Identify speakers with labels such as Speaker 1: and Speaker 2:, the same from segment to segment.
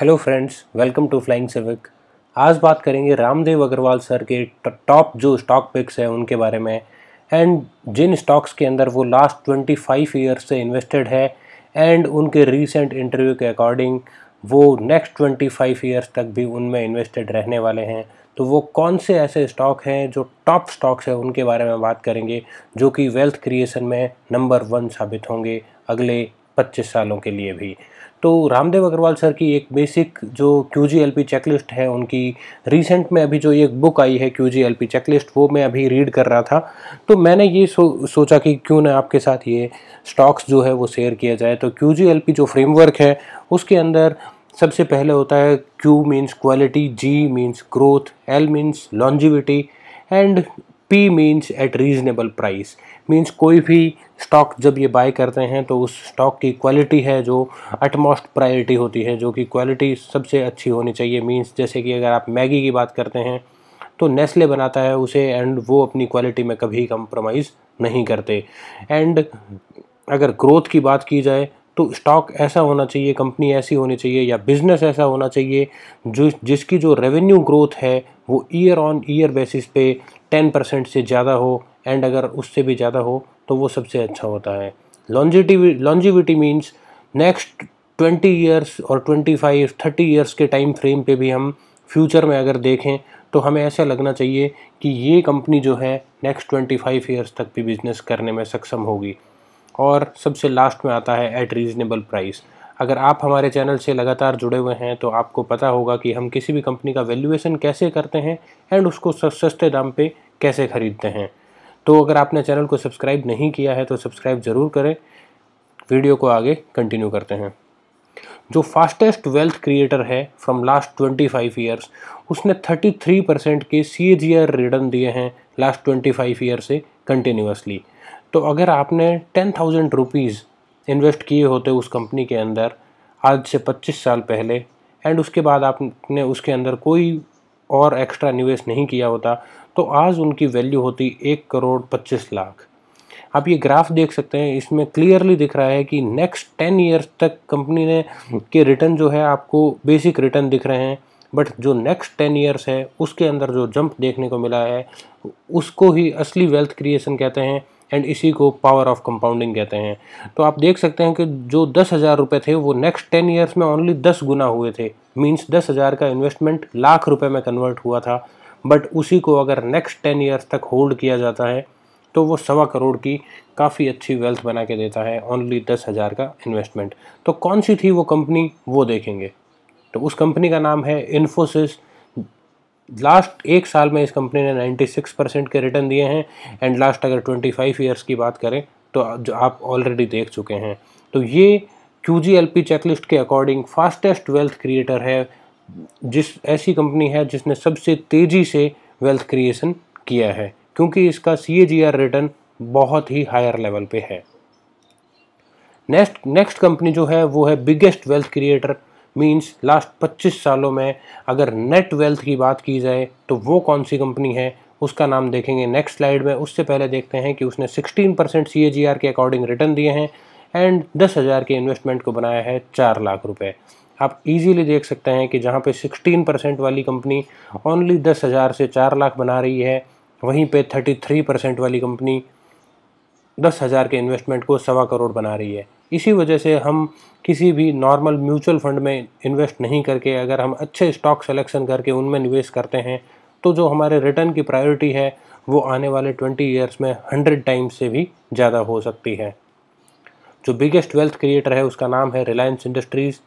Speaker 1: hello friends welcome to flying civic आज बात करेंगे रामदेव अग्रवाल सर के टॉप जो स्टॉक पिक्स हैं उनके बारे में एंड जिन स्टॉक्स के अंदर वो लास्ट 25 ईयर्स से इन्वेस्टेड है एंड उनके रीसेंट इंटरव्यू के अकॉर्डिंग वो नेक्स्ट 25 ईयर्स तक भी उनमें इन्वेस्टेड रहने वाले हैं तो वो कौन से ऐसे स्टॉक हैं जो टॉप स्टॉक्स हैं उनके बारे में बात करेंगे जो कि वेल्थ क्रिएशन में नंबर वन साबित होंगे अगले 25 सालों के लिए भी तो रामदेव अग्रवाल सर की एक बेसिक जो Q G L P checklist है उनकी रिसेंट में अभी जो एक बुक आई है Q G L P checklist वो मैं अभी रीड कर रहा था तो मैंने ये सो, सोचा कि क्यों ना आपके साथ ये स्टॉक्स जो है वो शेयर किया जाए तो क्यू जी एल पी जो फ्रेमवर्क है उसके अंदर सबसे पहले होता है Q means quality G means growth L means longevity and P means at reasonable price means कोई भी स्टॉक जब ये बाय करते हैं तो उस स्टॉक की क्वालिटी है जो अटमोस्ट प्रायोरिटी होती है जो कि क्वालिटी सबसे अच्छी होनी चाहिए मीन्स जैसे कि अगर आप मैगी की बात करते हैं तो नेस्ले बनाता है उसे एंड वो अपनी क्वालिटी में कभी कंप्रोमाइज़ नहीं करते एंड अगर ग्रोथ की बात की जाए तो स्टॉक ऐसा होना चाहिए कंपनी ऐसी होनी चाहिए या बिज़नेस ऐसा होना चाहिए जो जिसकी जो रेवेन्यू ग्रोथ है वो ईयर ऑन ईयर बेसिस पे टेन परसेंट से ज़्यादा हो एंड अगर उससे भी ज़्यादा हो तो वो सबसे अच्छा होता है longevity longevity means next twenty years और ट्वेंटी फाइव थर्टी ईयर्स के टाइम फ्रेम पे भी हम फ्यूचर में अगर देखें तो हमें ऐसा लगना चाहिए कि ये कंपनी जो है नेक्स्ट ट्वेंटी फाइव ईयर्स तक भी बिज़नेस करने में सक्षम होगी और सबसे लास्ट में आता है एट रीज़नेबल प्राइस अगर आप हमारे चैनल से लगातार जुड़े हुए हैं तो आपको पता होगा कि हम किसी भी कंपनी का वैल्यूएशन कैसे करते हैं एंड उसको सस्ते दाम पे कैसे ख़रीदते हैं तो अगर आपने चैनल को सब्सक्राइब नहीं किया है तो सब्सक्राइब ज़रूर करें वीडियो को आगे कंटिन्यू करते हैं जो फास्टेस्ट वेल्थ क्रिएटर है फ्रॉम लास्ट 25 ईयर्स उसने 33 परसेंट के सी जी रिटर्न दिए हैं लास्ट 25 ईयर से कंटिन्यूसली तो अगर आपने टेन थाउजेंड रुपीज़ इन्वेस्ट किए होते उस कंपनी के अंदर आज से पच्चीस साल पहले एंड उसके बाद आपने उसके अंदर कोई और एक्स्ट्रा निवेश नहीं किया होता तो आज उनकी वैल्यू होती एक करोड़ पच्चीस लाख आप ये ग्राफ देख सकते हैं इसमें क्लियरली दिख रहा है कि नेक्स्ट टेन ईयर्स तक कंपनी ने के रिटर्न जो है आपको बेसिक रिटर्न दिख रहे हैं बट जो नेक्स्ट टेन ईयर्स है उसके अंदर जो जंप देखने को मिला है उसको ही असली वेल्थ क्रिएशन कहते हैं एंड इसी को पावर ऑफ कंपाउंडिंग कहते हैं तो आप देख सकते हैं कि जो दस हज़ार रुपये थे वो नेक्स्ट टेन ईयर्स में ओनली दस गुना हुए थे मीन्स दस हज़ार का इन्वेस्टमेंट लाख रुपए में कन्वर्ट हुआ था बट उसी को अगर नेक्स्ट टेन ईयर्स तक होल्ड किया जाता है तो वो सवा करोड़ की काफ़ी अच्छी वेल्थ बना के देता है ओनली दस हज़ार का इन्वेस्टमेंट तो कौन सी थी वो कंपनी वो देखेंगे तो उस कंपनी का नाम है इन्फोसिस लास्ट एक साल में इस कंपनी ने 96 परसेंट के रिटर्न दिए हैं एंड लास्ट अगर 25 इयर्स की बात करें तो जो आप ऑलरेडी देख चुके हैं तो ये Q G L P checklist के अकॉर्डिंग फास्टेस्ट वेल्थ क्रिएटर है जिस ऐसी कंपनी है जिसने सबसे तेज़ी से वेल्थ क्रिएशन किया है क्योंकि इसका सी ए जी आर रिटर्न बहुत ही हायर लेवल पे है नेक्स्ट नेक्स्ट कंपनी जो है वो है biggest wealth creator means last 25 सालों में अगर नेट वेल्थ की बात की जाए तो वो कौन सी कंपनी है उसका नाम देखेंगे नेक्स्ट स्लाइड में उससे पहले देखते हैं कि उसने 16 परसेंट सी के अकॉर्डिंग रिटर्न दिए हैं एंड दस हज़ार के इन्वेस्टमेंट को बनाया है चार लाख रुपए आप इजीली देख सकते हैं कि जहाँ पे 16 परसेंट वाली कंपनी ओनली दस हज़ार से चार लाख बना रही है वहीं पे 33 परसेंट वाली कंपनी दस हज़ार के इन्वेस्टमेंट को सवा करोड़ बना रही है इसी वजह से हम किसी भी नॉर्मल म्यूचुअल फंड में इन्वेस्ट नहीं करके अगर हम अच्छे स्टॉक सेलेक्शन करके उनमें निवेश करते हैं तो जो हमारे रिटर्न की प्रायोरिटी है वो आने वाले ट्वेंटी ईयर्स में हंड्रेड टाइम्स से भी ज़्यादा हो सकती है जो बिगेस्ट वेल्थ क्रिएटर है उसका नाम है रिलायंस इंडस्ट्रीज़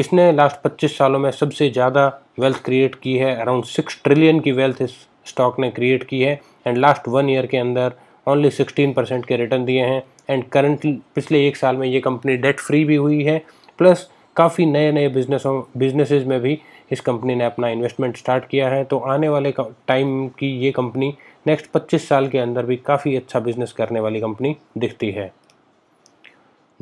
Speaker 1: इसने लास्ट 25 सालों में सबसे ज़्यादा वेल्थ क्रिएट की है अराउंड सिक्स ट्रिलियन की वेल्थ इस स्टॉक ने क्रिएट की है एंड लास्ट वन ईयर के अंदर ओनली सिक्सटीन परसेंट के रिटर्न दिए हैं एंड करंट पिछले एक साल में ये कंपनी डेट फ्री भी हुई है प्लस काफ़ी नए नए बिजनेसों बिजनेसेस में भी इस कंपनी ने अपना इन्वेस्टमेंट स्टार्ट किया है तो आने वाले टाइम की ये कंपनी नेक्स्ट 25 साल के अंदर भी काफ़ी अच्छा बिजनेस करने वाली कंपनी दिखती है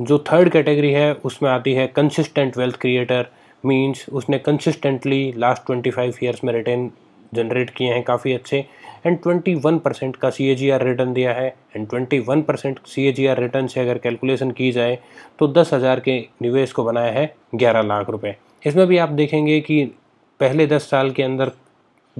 Speaker 1: जो थर्ड कैटेगरी है उसमें आती है कंसिस्टेंट वेल्थ क्रिएटर मींस उसने consistently last twenty five years में रिटर्न जनरेट किए हैं काफ़ी अच्छे एंड 21 परसेंट का सी रिटर्न दिया है एंड 21 परसेंट सी रिटर्न से अगर कैलकुलेशन की जाए तो दस हज़ार के निवेश को बनाया है ग्यारह लाख रुपये इसमें भी आप देखेंगे कि पहले दस साल के अंदर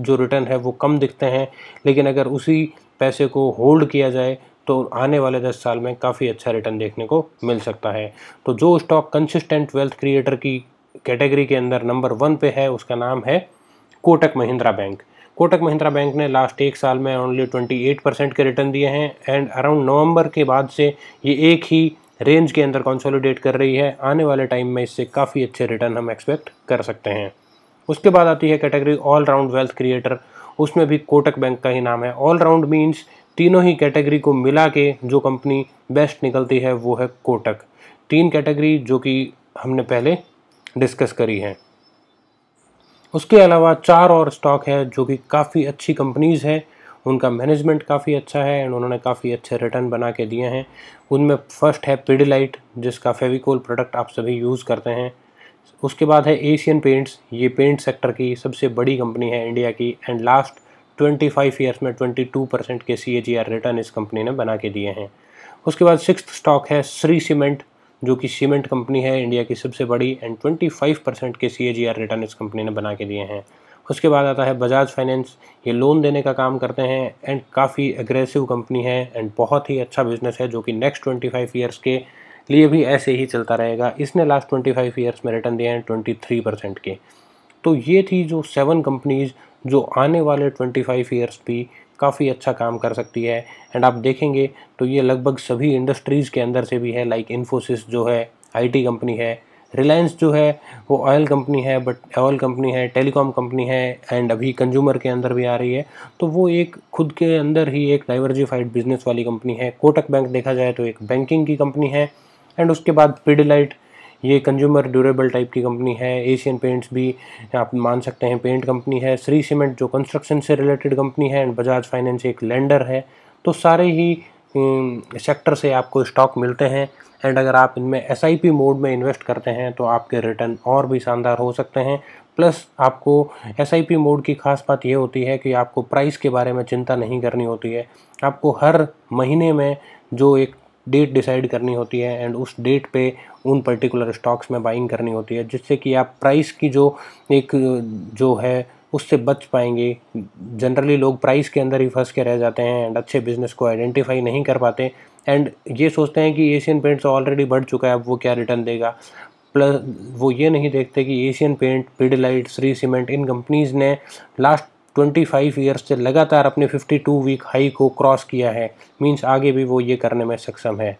Speaker 1: जो रिटर्न है वो कम दिखते हैं लेकिन अगर उसी पैसे को होल्ड किया जाए तो आने वाले दस साल में काफ़ी अच्छा रिटर्न देखने को मिल सकता है तो जो स्टॉक कंसिस्टेंट वेल्थ क्रिएटर की कैटेगरी के अंदर नंबर वन पे है उसका नाम है कोटक महिंद्रा बैंक कोटक महिंद्रा बैंक ने लास्ट एक साल में ओनली ट्वेंटी एट परसेंट के रिटर्न दिए हैं एंड अराउंड नवंबर के बाद से ये एक ही रेंज के अंदर कंसोलिडेट कर रही है आने वाले टाइम में इससे काफ़ी अच्छे रिटर्न हम एक्सपेक्ट कर सकते हैं उसके बाद आती है category all round wealth creator उसमें भी कोटक बैंक का ही नाम है ऑल राउंड मीन्स तीनों ही कैटेगरी को मिला के जो कंपनी बेस्ट निकलती है वो है कोटक तीन कैटेगरी जो कि हमने पहले डिस्कस करी है उसके अलावा चार और स्टॉक है जो कि काफ़ी अच्छी कंपनीज़ हैं उनका मैनेजमेंट काफ़ी अच्छा है एंड उन्होंने काफ़ी अच्छे रिटर्न बना के दिए हैं उनमें फर्स्ट है पिडिलाइट जिसका फेविकोल प्रोडक्ट आप सभी यूज़ करते हैं उसके बाद है एशियन पेंट्स ये पेंट सेक्टर की सबसे बड़ी कंपनी है इंडिया की एंड लास्ट 25 फाइव ईयर्स में 22 परसेंट के सी रिटर्न इस कंपनी ने बना के दिए हैं उसके बाद सिक्स स्टॉक है श्री सीमेंट जो कि सीमेंट कंपनी है इंडिया की सबसे बड़ी एंड 25 परसेंट के सी रिटर्न इस कंपनी ने बना के दिए हैं उसके बाद आता है बजाज फाइनेंस ये लोन देने का काम करते हैं एंड काफ़ी एग्रेसिव कंपनी है एंड बहुत ही अच्छा बिजनेस है जो कि नेक्स्ट फाइव ईयर्स के लिए भी ऐसे ही चलता रहेगा इसने लास्ट फाइव ईयर्स में रिटर्न दिए हैं थ्री परसेंट के तो ये थी जो सेवन कंपनीज़ जो आने वाले 25 ईयर्स भी काफ़ी अच्छा काम कर सकती है एंड आप देखेंगे तो ये लगभग सभी इंडस्ट्रीज़ के अंदर से भी है लाइक like इन्फोसिस जो है आईटी कंपनी है रिलायंस जो है वो ऑयल कंपनी है बट ऑयल कंपनी है टेलीकॉम कंपनी है एंड अभी कंज्यूमर के अंदर भी आ रही है तो वो एक खुद के अंदर ही एक डाइवर्जिफाइड बिजनेस वाली कंपनी है कोटक बैंक देखा जाए तो एक बैंकिंग की कंपनी है एंड उसके बाद पिडलाइट ये कंज्यूमर ड्यूरेबल टाइप की कंपनी है एशियन पेंट्स भी आप मान सकते हैं पेंट कंपनी है श्री सीमेंट जो कंस्ट्रक्शन से रिलेटेड कंपनी है एंड बजाज फाइनेंस एक लेंडर है तो सारे ही सेक्टर से आपको स्टॉक मिलते हैं एंड अगर आप इनमें एस मोड में इन्वेस्ट करते हैं तो आपके रिटर्न और भी शानदार हो सकते हैं प्लस आपको एस मोड की खास बात यह होती है कि आपको प्राइस के बारे में चिंता नहीं करनी होती है आपको हर महीने में जो एक डेट डिसाइड करनी होती है एंड उस डेट पे उन पर्टिकुलर स्टॉक्स में बाइंग करनी होती है जिससे कि आप प्राइस की जो एक जो है उससे बच पाएंगे जनरली लोग प्राइस के अंदर ही फंस के रह जाते हैं एंड अच्छे बिजनेस को आइडेंटिफाई नहीं कर पाते एंड ये सोचते हैं कि एशियन पेंट्स ऑलरेडी बढ़ चुका है अब वो क्या रिटर्न देगा प्लस वो ये नहीं देखते कि एशियन पेंट पिडलाइट श्री सीमेंट इन कंपनीज़ ने लास्ट 25 ईयर्स से लगातार अपने 52 वीक हाई को क्रॉस किया है मींस आगे भी वो ये करने में सक्षम है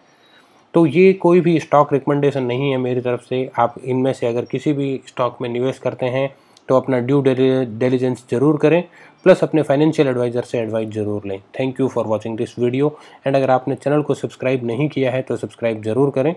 Speaker 1: तो ये कोई भी स्टॉक रिकमेंडेशन नहीं है मेरी तरफ से आप इनमें से अगर किसी भी स्टॉक में निवेश करते हैं तो अपना ड्यू डेलीजेंस जरूर करें प्लस अपने फाइनेंशियल एडवाइज़र से एडवाइस जरूर लें thank you for watching this video and अगर आपने चैनल को सब्सक्राइब नहीं किया है तो सब्सक्राइब जरूर करें